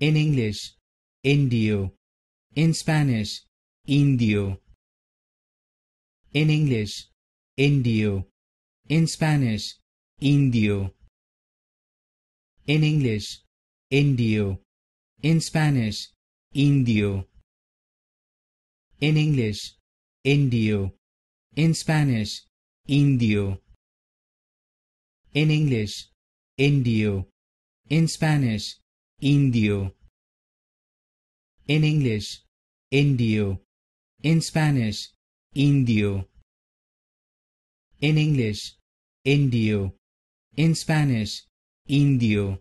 in English, indio, in Spanish, indio, in English, indio, in Spanish, indio, in English, indio, in Spanish, indio, in English, indio, in Spanish, indio, in English, indio, in Spanish, indio in english indio in spanish indio in english indio in spanish indio